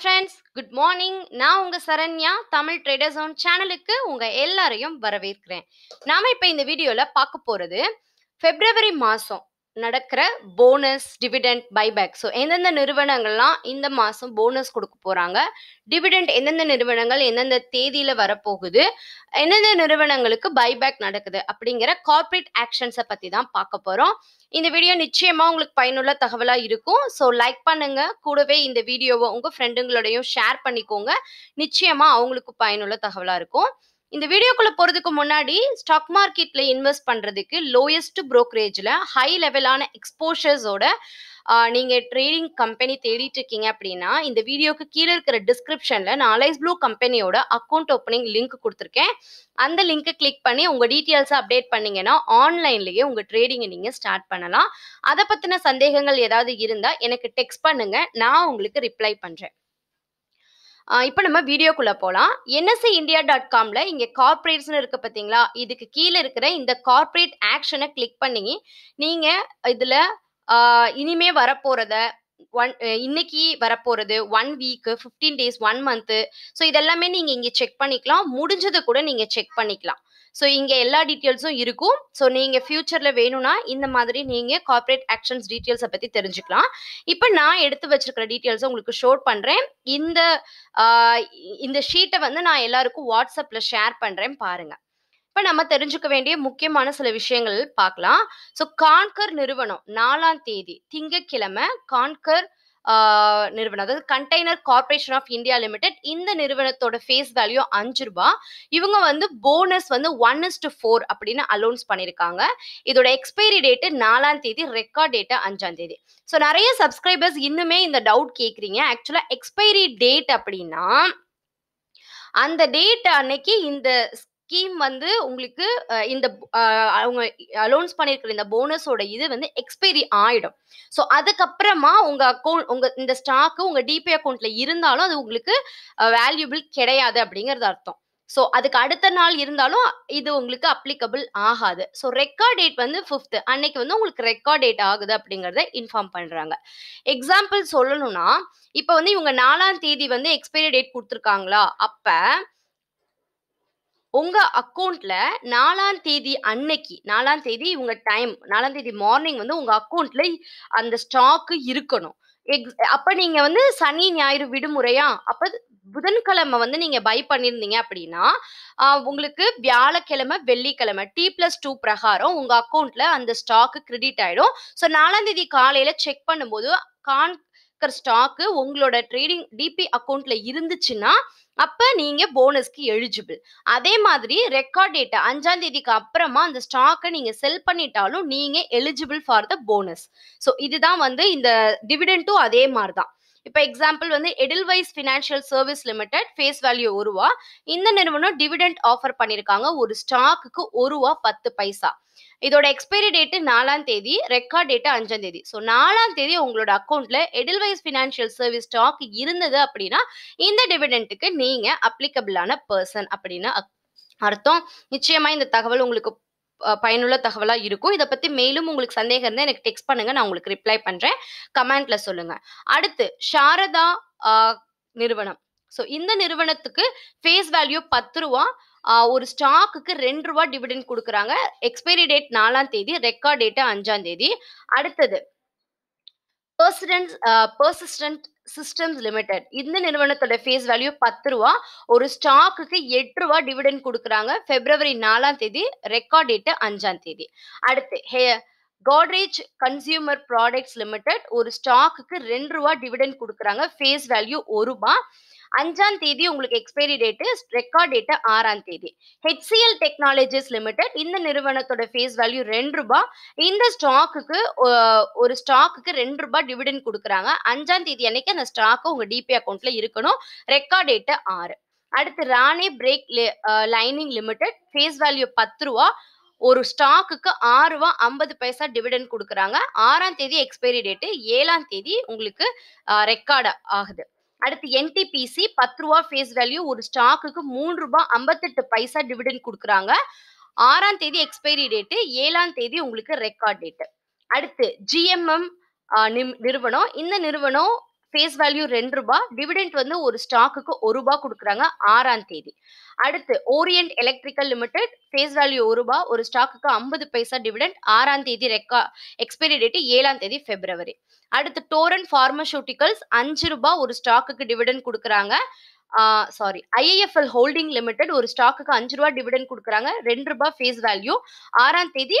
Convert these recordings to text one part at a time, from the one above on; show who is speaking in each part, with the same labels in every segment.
Speaker 1: friends good morning நான் உங்க Saranya Tamil traders on சேனலுக்கு உங்க எல்லாரையும் வரவேற்கிறேன் நாம இப்ப இந்த வீடியோல பார்க்க போறது பிப்ரவரி மாசம் நடக்கிற போனஸ் டிவிடெண்ட் பைபேக் ஸோ எந்தெந்த நிறுவனங்கள்லாம் இந்த மாதம் போனஸ் கொடுக்க போகிறாங்க டிவிடெண்ட் எந்தெந்த நிறுவனங்கள் எந்தெந்த தேதியில் வரப்போகுது எந்தெந்த நிறுவனங்களுக்கு பைபேக் நடக்குது அப்படிங்கிற கார்பரேட் ஆக்ஷன்ஸை பற்றி தான் பார்க்க போகிறோம் இந்த வீடியோ நிச்சயமாக உங்களுக்கு பயனுள்ள தகவலாக இருக்கும் ஸோ லைக் பண்ணுங்கள் கூடவே இந்த வீடியோவை உங்கள் ஃப்ரெண்டுங்களோடையும் ஷேர் பண்ணிக்கோங்க நிச்சயமாக அவங்களுக்கு பயனுள்ள தகவலாக இருக்கும் இந்த வீடியோக்குள்ள போறதுக்கு முன்னாடி ஸ்டாக் மார்க்கெட்ல இன்வெஸ்ட் பண்றதுக்கு லோயஸ்ட் ப்ரோக்கரேஜ்ல ஹை லெவலான எக்ஸ்போஷர்ஸோட நீங்க ட்ரேடிங் கம்பெனி தேடிட்டு இருக்கீங்க அப்படின்னா இந்த வீடியோக்கு கீழே இருக்கிற டிஸ்கிரிப்ஷன்ல நான் அலைஸ் ப்ளூ கம்பெனியோட அக்கௌண்ட் ஓப்பனிங் லிங்க் கொடுத்துருக்கேன் அந்த லிங்கை கிளிக் பண்ணி உங்க டீட்டெயில்ஸை அப்டேட் பண்ணீங்கன்னா ஆன்லைன்லயே உங்க ட்ரேடிங்கை நீங்க ஸ்டார்ட் பண்ணலாம் அதை பத்தின சந்தேகங்கள் ஏதாவது இருந்தா எனக்கு டெக்ஸ்ட் பண்ணுங்க நான் உங்களுக்கு ரிப்ளை பண்றேன் இப்போ நம்ம வீடியோக்குள்ளே போகலாம் என்எஸ்சி இந்தியா டாட் காமில் இங்கே கார்பரேட்ஸ்னு இருக்குது பார்த்தீங்களா இதுக்கு கீழே இருக்கிற இந்த கார்பரேட் ஆக்ஷனை கிளிக் பண்ணி நீங்கள் இதில் இனிமே வரப்போகிறத ஒன் இன்னைக்கு வரப்போகிறது one week fifteen days one month so இதெல்லாமே நீங்கள் இங்கே செக் பண்ணிக்கலாம் முடிஞ்சது கூட நீங்கள் செக் பண்ணிக்கலாம் ஸோ இங்கே எல்லா டீட்டெயில்ஸும் இருக்கும் ஸோ நீங்கள் ஃப்யூச்சரில் வேணும்னா இந்த மாதிரி நீங்கள் கார்பரேட் ஆக்ஷன்ஸ் டீட்டெயில்ஸை பற்றி தெரிஞ்சுக்கலாம் இப்போ நான் எடுத்து வச்சிருக்கிற டீட்டெயில்ஸை உங்களுக்கு ஷோர் பண்ணுறேன் இந்த இந்த ஷீட்டை வந்து நான் எல்லாருக்கும் வாட்ஸ்அப்பில் ஷேர் பண்ணுறேன் பாருங்கள் இப்போ நம்ம தெரிஞ்சுக்க வேண்டிய முக்கியமான சில விஷயங்கள் பார்க்கலாம் ஸோ கான்கர் நிறுவனம் நாலாம் தேதி திங்கக்கிழமை கான்கர் நிறுவனம் அதாவது container corporation of India limited இந்த நிறுவனத்தோட ஃபேஸ் வேல்யூ அஞ்சு ரூபாய் இவங்க வந்து போனஸ் வந்து ஒன் இஸ் டு ஃபோர் அப்படின்னு அலௌன்ஸ் பண்ணியிருக்காங்க இதோட எக்ஸ்பைரி டேட்டு நாலாம் தேதி ரெக்கார்ட் டேட்டு அஞ்சாம் தேதி ஸோ நிறைய சப்ஸ்கிரைபர்ஸ் இன்னுமே இந்த டவுட் கேட்குறீங்க ஆக்சுவலாக எக்ஸ்பைரி டேட் அப்படின்னா அந்த டேட் அன்னைக்கு இந்த ஸ்கீம் வந்து உங்களுக்கு இந்த அவங்க அலோன்ஸ் பண்ணியிருக்கிற இந்த போனஸோட இது வந்து எக்ஸ்பைரி ஆயிடும் ஸோ அதுக்கப்புறமா உங்க அக்கௌண்ட் உங்க இந்த ஸ்டாக்கு உங்க டிபி அக்கௌண்ட்ல இருந்தாலும் அது உங்களுக்கு வேல்யூபிள் கிடையாது அப்படிங்கிறது அர்த்தம் ஸோ அதுக்கு அடுத்த நாள் இருந்தாலும் இது உங்களுக்கு அப்ளிகபிள் ஆகாது ஸோ ரெக்கார்ட் டேட் வந்து ஃபிஃப்த்து அன்னைக்கு வந்து உங்களுக்கு ரெக்கார்ட் டேட் ஆகுது அப்படிங்கிறத இன்ஃபார்ம் பண்ணுறாங்க எக்ஸாம்பிள் சொல்லணும்னா இப்போ வந்து இவங்க நாலாம் தேதி வந்து எக்ஸ்பைரி டேட் கொடுத்துருக்காங்களா அப்போ உங்க அக்கௌண்ட்ல நாலாம் தேதி அன்னைக்கு நாலாம் தேதி உங்க டைம் நாலாம் தேதி மார்னிங் வந்து உங்க அக்கௌண்ட்ல அந்த ஸ்டாக்கு இருக்கணும் எக்ஸ் அப்ப நீங்க வந்து சனி ஞாயிறு விடுமுறையா அப்ப புதன்கிழமை வந்து நீங்க பை பண்ணிருந்தீங்க அப்படின்னா உங்களுக்கு வியாழக்கிழமை வெள்ளிக்கிழமை டி பிளஸ் டூ பிரகாரம் உங்க அக்கௌண்ட்ல அந்த ஸ்டாக்கு கிரெடிட் ஆயிடும் ஸோ நாலாம் தேதி காலையில செக் பண்ணும்போது கான் இருக்கிற ஸ்டாக்கு உங்களோட ட்ரேடிங் டிபி அக்கௌண்ட்ல இருந்துச்சுன்னா அப்ப நீங்க போனஸ்க்கு எலிஜிபிள் அதே மாதிரி ரெக்கார்ட் டேட்டா அஞ்சாம் தேதிக்கு அப்புறமா அந்த ஸ்டாக்கை நீங்க செல் பண்ணிட்டாலும் நீங்க eligible for the bonus so இதுதான் வந்து இந்த டிவிடெண்டும் அதே மாதிரி தான் இப்போ எக்ஸாம்பிள் வந்து Edelweiss financial service limited face value ஒரு ரூபா இந்த நிறுவனம் டிவிடெண்ட் ஆஃபர் பண்ணியிருக்காங்க ஒரு ஸ்டாக்குக்கு ஒரு ரூபா பத்து பைசா இதோட எக்ஸ்பைரி டேட்டு நாலாம் தேதி ரெக்கார்ட் டேட்டு அஞ்சாம் தேதி ஸோ நாலாம் தேதி உங்களோட அக்கௌண்ட்ல எடில்வைஸ் ஃபினான்ஷியல் சர்வீஸ் ஸ்டாக் இருந்தது அப்படின்னா இந்த டிவிடெண்ட்டுக்கு நீங்க அப்ளிகபிளான பர்சன் அப்படின்னு அர்த்தம் நிச்சயமா இந்த தகவல் உங்களுக்கு பயனுள்ள தகவலாக இருக்கும் இதை பற்றி மேலும் உங்களுக்கு சந்தேகம் இருந்தால் எனக்கு டெக்ஸ்ட் பண்ணுங்கள் நான் உங்களுக்கு ரிப்ளை பண்ணுறேன் கமெண்ட்ல சொல்லுங்கள் அடுத்து சாரதா நிறுவனம் ஸோ இந்த நிறுவனத்துக்கு ஃபேஸ் வேல்யூ பத்து ரூபா ஒரு ஸ்டாக்குக்கு ரெண்டு ரூபா டிவிடெண்ட் கொடுக்குறாங்க எக்ஸ்பைரி டேட் நாலாம் தேதி ரெக்கார்ட் டேட்டு அஞ்சாம் தேதி அடுத்தது பர்சிடன்ஸ் பர்சிஸ்டன்ட் சிஸ்டம்ஸ் லிமிடெட் இந்த நிறுவனத்தோட ஃபேஸ் வேல்யூ பத்து ரூபா ஒரு ஸ்டாக்குக்கு எட்டு ரூபா டிவிடென்ட் கொடுக்குறாங்க பிப்ரவரி நாலாம் தேதி ரெக்கார்ட் டேட்டு அஞ்சாம் தேதி அடுத்து hey Godrej consumer products limited ஒரு ஸ்டாக்குக்கு ரெண்டு ரூபா டிவிடெண்ட் கொடுக்குறாங்க ஃபேஸ் வேல்யூ ஒரு ரூபா அஞ்சாம் தேதி உங்களுக்கு எக்ஸ்பைரி டேட்டு ரெக்கார்ட் டேட்டு ஆறாம் தேதி ஹெச்சிஎல் டெக்னாலஜிஸ் லிமிடெட் இந்த நிறுவனத்தோட ஃபேஸ் வேல்யூ ரெண்டு ரூபாய் இந்த ஸ்டாக்குக்கு ஒரு ஸ்டாக்குக்கு ரெண்டு ரூபாய் டிவிடெண்ட் கொடுக்குறாங்க அஞ்சாம் தேதி அன்னைக்கு அந்த ஸ்டாக்கு உங்கள் டிபி அக்கௌண்ட்ல இருக்கணும் ரெக்கார்ட் டேட்டு ஆறு அடுத்து Rane brake lining limited face value பத்து ரூபா ஒரு ஸ்டாக்குக்கு ஆறு ரூபா ஐம்பது பைசா டிவிடெண்ட் கொடுக்குறாங்க ஆறாம் தேதி எக்ஸ்பைரி டேட்டு ஏழாம் தேதி உங்களுக்கு ரெக்கார்டு ஆகுது அடுத்து என்டிபிசி பத்து ரூபா ஃபேஸ் வேல்யூ ஒரு ஸ்டாக்குக்கு மூணு ரூபாய் ஐம்பத்தெட்டு பைசா டிவிடெண்ட் கொடுக்குறாங்க ஆறாம் தேதி எக்ஸ்பைரி டேட்டு ஏழாம் தேதி உங்களுக்கு ரெக்கார்ட் டேட்டு அடுத்து ஜிஎம்எம் நிறுவனம் இந்த நிறுவனம் ஃபேஸ் வேல்யூ ரெண்டு ரூபாய் டிவிடெண்ட் வந்து ஒரு ஸ்டாக்குக்கு ஒரு ரூபா கொடுக்குறாங்க ஆறாம் தேதி அடுத்து Orient electrical limited face value ஒரு ரூபாய் ஒரு ஸ்டாக்குக்கு ஐம்பது பைசா டிவிடெண்ட் ஆறாம் தேதி ரெக்கா எக்ஸ்பைரி டேட்டு ஏழாம் தேதி பிப்ரவரி அடுத்து டோரன் ஃபார்மசூட்டிக்கல்ஸ் அஞ்சு ரூபாய் ஒரு ஸ்டாக்குக்கு டிவிடெண்ட் கொடுக்குறாங்க சாரி ஐஏஎஃப்எல் ஹோல்டிங் லிமிடெட் ஒரு ஸ்டாக்குக்கு அஞ்சு ரூபா டிவிடெண்ட் கொடுக்குறாங்க ரெண்டு ரூபாய் ஃபேஸ் வேல்யூ ஆறாம் தேதி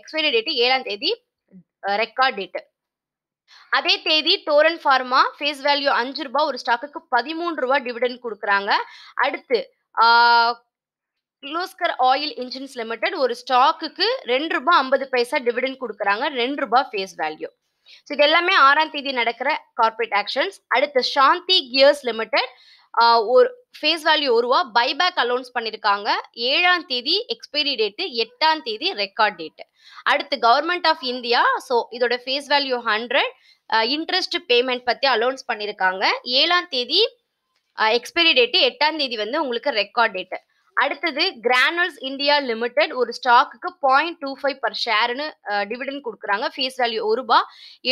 Speaker 1: எக்ஸ்பைரி டேட்டு ஏழாம் தேதி ரெக்கார்ட் டேட்டு அதே தேதி டோரன் ஃபார்மா ஃபேஸ் வேல்யூ அஞ்சு ரூபாய் ஒரு ஸ்டாக்குக்கு பதிமூன்று ரூபாய் டிவிடன் கொடுக்குறாங்க அடுத்து கிலோஸ்கர் ஆயில் இன்ஜின்ஸ் லிமிடெட் ஒரு ஸ்டாக்குக்கு ரெண்டு ரூபாய் ஐம்பது பைசா டிவிடன் கொடுக்குறாங்க ரெண்டு ரூபாய் ஃபேஸ் வேல்யூ ஸோ இது எல்லாமே ஆறாம் தேதி நடக்கிற கார்பரேட் ஆக்ஷன்ஸ் அடுத்து சாந்தி கியர்ஸ் லிமிடெட் ஒரு ஃபேஸ் வேல்யூ ஒரு ரூபா பைபேக் அலௌன்ஸ் பண்ணியிருக்காங்க ஏழாம் தேதி எக்ஸ்பைரி டேட்டு எட்டாம் தேதி ரெக்கார்ட் டேட்டு அடுத்து கவர்மெண்ட் ஆஃப் இந்தியா ஸோ இதோட face value hundred interest payment பற்றி அலௌன்ஸ் பண்ணியிருக்காங்க ஏழாம் தேதி எக்ஸ்பைரி டேட்டு எட்டாம் தேதி வந்து உங்களுக்கு ரெக்கார்ட் டேட்டு அடுத்தது கிரானல்ஸ் இந்தியா லிமிடெட் ஒரு ஸ்டாக்குக்கு பாயிண்ட் டூ ஃபைவ் பர் ஷேர்னு டிவிடன் கொடுக்குறாங்க ஃபேஸ் வேல்யூ ஒரு ரூபா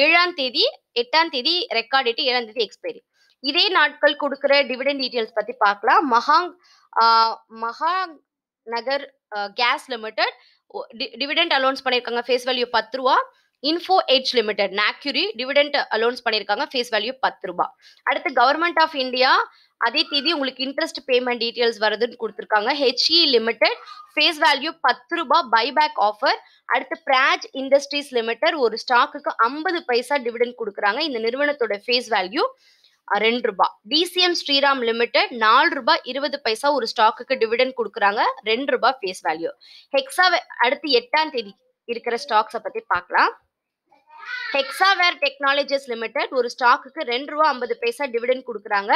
Speaker 1: ஏழாம் தேதி எட்டாம் தேதி ரெக்கார்ட் டேட்டு ஏழாம் தேதி எக்ஸ்பைரி இதே நாட்கள் கொடுக்குற டிவிடன் டீட்டெயில்ஸ் பற்றி பார்க்கலாம் மகாங் Mahanagar gas limited dividend announce பண்ணியிருக்காங்க ஃபேஸ் வேல்யூ பத்து ரூபா Info Edge limited Naukri dividend announce பண்ணியிருக்காங்க ஃபேஸ் வேல்யூ பத்து ரூபாய் அடுத்து கவர்மெண்ட் ஆஃப் இந்தியா அதே தேதி உங்களுக்கு இன்ட்ரெஸ்ட் பேமெண்ட் டீட்டெயில்ஸ் வருதுன்னு கொடுத்துருக்காங்க H E limited e face value பத்து ரூபாய் பைபேக் ஆஃபர் அடுத்து பிராஜ் இண்டஸ்ட்ரீஸ் லிமிடெட் ஒரு ஸ்டாக்குக்கு ஐம்பது பைசா டிவிடெண்ட் கொடுக்குறாங்க இந்த நிறுவனத்தோட ஃபேஸ் வேல்யூ ரெண்டு ரூபாய் டிசிஎம் ஸ்ரீராம் லிமிடெட் நாலு ரூபாய் இருபது பைசா ஒரு ஸ்டாக்குக்கு டிவிடெண்ட் கொடுக்குறாங்க ரெண்டு ரூபாய் ஃபேஸ் வேல்யூ ஹெக்ஸா அடுத்து எட்டாம் தேதி இருக்கிற ஸ்டாக்ஸை பற்றி பார்க்கலாம் ஹெக்ஸாவேர் டெக்னாலஜிஸ் லிமிடெட் ஒரு ஸ்டாக்குக்கு ரெண்டு ரூபா ஐம்பது பைசா டிவிடன் கொடுக்குறாங்க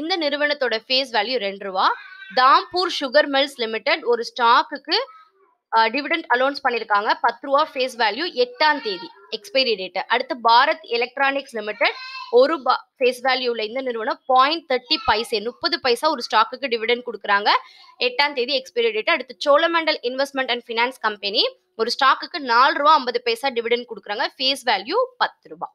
Speaker 1: இந்த நிறுவனத்தோட ஃபேஸ் வேல்யூ ரெண்டு ரூபா தாம்பூர் சுகர் மில்ஸ் லிமிடெட் ஒரு ஸ்டாக்குக்கு டிவிடெண்ட் அலோன்ஸ் பண்ணியிருக்காங்க பத்து ரூபா ஃபேஸ் வேல்யூ எட்டாம் தேதி எக்ஸ்பைரி டேட்டு அடுத்து பாரத் எலக்ட்ரானிக்ஸ் லிமிடெட் ஒரு பா ஃபேஸ் வேல்யூவில் இந்த நிறுவனம் பாயிண்ட் தேர்ட்டி பைசே முப்பது பைசா ஒரு ஸ்டாக்குக்கு டிவிடெண்ட் கொடுக்குறாங்க எட்டாம் தேதி எக்ஸ்பைரி டேட்டு அடுத்து Cholamandal investment and finance company ஒரு ஸ்டாக்குக்கு நாலு ரூபா ஐம்பது பைசா டிவிடெண்ட் கொடுக்குறாங்க ஃபேஸ் வேல்யூ பத்து ரூபா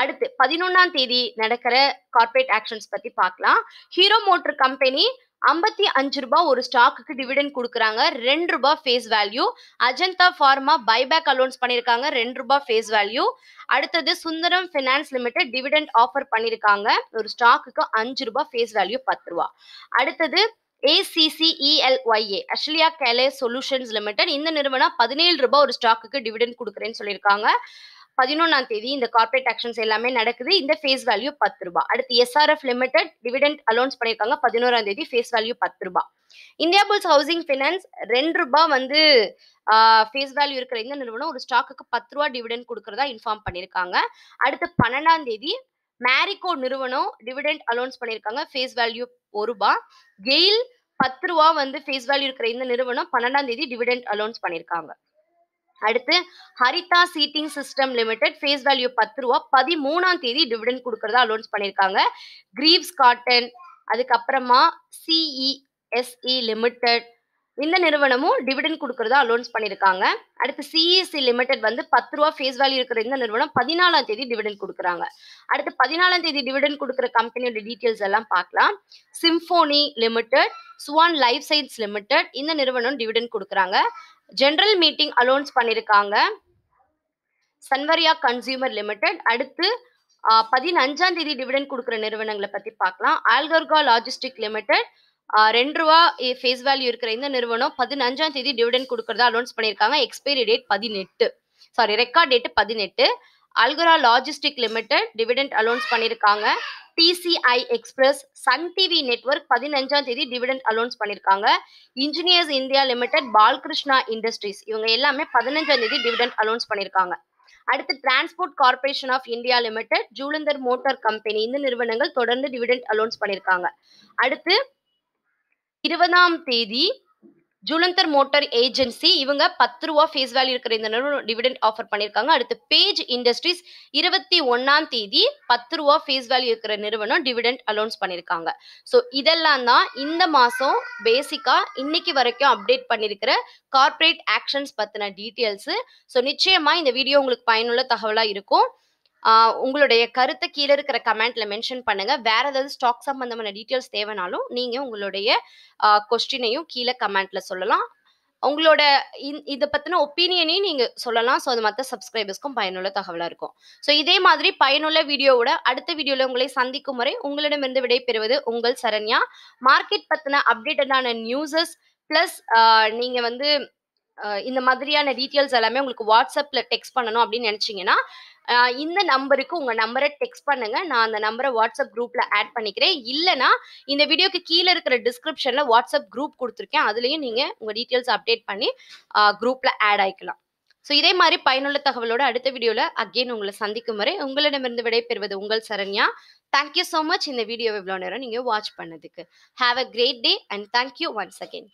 Speaker 1: அடுத்து பதினொன்னாம் தேதி நடக்கிற கார்பரேட் ஆக்ஷன்ஸ் பத்தி பார்க்கலாம் ஹீரோ மோட்டர் கம்பெனி ஐம்பத்தி அஞ்சு ரூபா ஒரு ஸ்டாக்குக்கு டிவிடெண்ட் கொடுக்குறாங்க ரெண்டு ரூபாய் face value Ajanta pharma buyback announce பண்ணியிருக்காங்க ரெண்டு ரூபாய் ஃபேஸ் வேல்யூ அடுத்தது Sundaram finance limited dividend offer பண்ணியிருக்காங்க ஒரு ஸ்டாக்குக்கு அஞ்சு ரூபாய் ஃபேஸ் வேல்யூ பத்து ரூபா அடுத்தது ஏசிசிஇஎல்ஒய்ஏ அஷ்லியா கேலே சொல்யூஷன்ஸ் லிமிடெட் இந்த நிறுவனம் பதினேழு ரூபாய் ஒரு ஸ்டாக்குக்கு டிவிடெண்ட் கொடுக்குறேன்னு சொல்லியிருக்காங்க பதினொன்றாம் தேதி இந்த கார்பரேட் ஆக்ஷன்ஸ் எல்லாமே நடக்குது இந்த ஃபேஸ் வேல்யூ பத்து ரூபாய் அடுத்து எஸ்ஆர்எஃப் லிமிடெட் டிவிடெண்ட் அலௌன்ஸ் பண்ணியிருக்காங்க பதினோராம் தேதி ஃபேஸ் வேல்யூ பத்து ரூபாய் இந்தியா புல்ஸ் ஹவுசிங் ஃபினான்ஸ் ரெண்டு ரூபாய் வந்து ஃபேஸ் வேல்யூ இருக்கிற இந்த நிறுவனம் ஒரு ஸ்டாக்குக்கு பத்து ரூபா டிவிடெண்ட் கொடுக்குறதா இன்ஃபார்ம் பண்ணியிருக்காங்க அடுத்து பன்னெண்டாம் தேதி மேரிகோ நிறுவனம் டிவிடெண்ட் அலோன்ஸ் பண்ணியிருக்காங்க ஃபேஸ் வேல்யூ ஒரு ரூபா கெயில் பத்து ரூபா வந்து ஃபேஸ் வேல்யூ இருக்கிற இந்த நிறுவனம் பன்னெண்டாம் தேதி டிவிடெண்ட் அலோன்ஸ் பண்ணியிருக்காங்க அடுத்து Haritha seating system limited face value பத்து ரூபா பதிமூணாம் தேதி டிவிடெண்ட் கொடுக்கறதா அலோன்ஸ் பண்ணியிருக்காங்க கிரீவ்ஸ் காட்டன் அதுக்கப்புறமா சிஇஎஸ்இ லிமிடெட் e இந்த நிறுவனமும் டிவிடன் கொடுக்கறதா அலோன்ஸ் பண்ணியிருக்காங்க அடுத்து சிஇசி லிமிடெட் e வந்து பத்து ரூபா ஃபேஸ் வேல்யூ இருக்கிற இந்த நிறுவனம் பதினாலாம் தேதி டிவிடன் கொடுக்குறாங்க அடுத்து பதினாலாம் தேதி டிவிடன் கொடுக்குற கம்பெனியோட டீட்டெயில்ஸ் எல்லாம் பார்க்கலாம் Symphony limited Suven life science limited இந்த நிறுவனம் டிவிடன் கொடுக்குறாங்க ஜென்ரல் மீட்டிங் அலோன்ஸ் பண்ணியிருக்காங்க சன்வரியா கன்சியூமர் லிமிடெட் அடுத்து பதினஞ்சாம் தேதி டிவிடன் கொடுக்குற நிறுவனங்களை பற்றி பார்க்கலாம் ஆல்கர்கா லாஜிஸ்டிக் லிமிடெட் ரெண்டு ரூபா ஃபேஸ் வேல்யூ இருக்கிற இந்த நிறுவனம் பதினஞ்சாம் தேதி டிவிடெண்ட் கொடுக்கறதா அனௌன்ஸ் பண்ணியிருக்காங்க எக்ஸ்பைரி டேட் பதினெட்டு சாரி ரெக்கார்ட் டேட் பதினெட்டு Allcargo logistic limited dividend announce பண்ணியிருக்காங்க TCI express Sun TV network பதினஞ்சாம் தேதி டிவிடெண்ட் அலோன்ஸ் பண்ணியிருக்காங்க engineers India limited Balkrishna industries இவங்க எல்லாமே பதினஞ்சாம் தேதி டிவிடெண்ட் அலோன்ஸ் பண்ணியிருக்காங்க அடுத்து transport corporation of India limited Jullundur motor company இந்த நிறுவனங்கள் தொடர்ந்து டிவிடெண்ட் அலோன்ஸ் பண்ணியிருக்காங்க அடுத்து இருபதாம் தேதி ஜூலந்தர் மோட்டார் ஏஜென்சி இவங்க பத்து ரூபா ஃபேஸ் வேல்யூ இருக்கிற இந்த நிறுவனம் டிவிடெண்ட் ஆஃபர் பண்ணியிருக்காங்க அடுத்து பேஜ் இண்டஸ்ட்ரீஸ் இருபத்தி ஒன்னாம் தேதி பத்து ரூபா ஃபேஸ் வேல்யூ இருக்கிற நிறுவனம் டிவிடெண்ட் அலௌன்ஸ் பண்ணியிருக்காங்க ஸோ இதெல்லாம் தான் இந்த மாதம் பேசிக்காக இன்னைக்கு வரைக்கும் அப்டேட் பண்ணியிருக்கிற கார்பரேட் ஆக்ஷன்ஸ் பற்றின டீட்டெயில்ஸு ஸோ நிச்சயமாக இந்த வீடியோ உங்களுக்கு பயனுள்ள தகவலாக இருக்கும் உங்களுடைய கருத்தை கீழே இருக்கிற கமெண்ட்ல மென்ஷன் பண்ணுங்க வேற ஏதாவது ஸ்டாக் சம்பந்தமான டீட்டெயில்ஸ் தேவைனாலும் நீங்க உங்களுடைய கொஸ்டினையும் கீழே கமெண்ட்ல சொல்லலாம் உங்களோட இதை பற்றின ஒப்பீனியனையும் நீங்கள் சொல்லலாம் ஸோ அது மற்ற சப்ஸ்கிரைபர்ஸ்க்கும் பயனுள்ள தகவலாக இருக்கும் ஸோ இதே மாதிரி பயனுள்ள வீடியோவோட அடுத்த வீடியோவில் உங்களை சந்திக்கும் முறை உங்களிடமிருந்து விடைபெறுவது உங்கள் சரண்யா மார்க்கெட் பற்றின அப்டேட்டடான நியூஸஸ் ப்ளஸ் நீங்கள் வந்து இந்த மாதிரியான டீட்டெயில்ஸ் எல்லாமே உங்களுக்கு வாட்ஸ்அப்பில் டெக்ஸ்ட் பண்ணணும் அப்படின்னு நினச்சிங்கன்னா இந்த நம்பருக்கு உங்கள் நம்பரை டெக்ஸ்ட் பண்ணுங்கள் நான் அந்த நம்பரை வாட்ஸ்அப் குரூப்பில் ஆட் பண்ணிக்கிறேன் இல்லைனா இந்த வீடியோக்கு கீழே இருக்கிற டிஸ்கிரிப்ஷனில் வாட்ஸ்அப் குரூப் கொடுத்துருக்கேன் அதுலேயும் நீங்கள் உங்கள் டீட்டெயில்ஸ் அப்டேட் பண்ணி குரூப்பில் ஆட் ஆகிக்கலாம் ஸோ இதே மாதிரி பயனுள்ள தகவலோட அடுத்த வீடியோவில் அகெயின் உங்களை சந்திக்கும் வரை உங்களிடமிருந்து விடைபெறுவது உங்கள் சரண்யா தேங்க்யூ ஸோ மச் இந்த வீடியோவை இவ்வளோ நேரம் நீங்கள் வாட்ச் பண்ணதுக்கு have a great day and thank you once again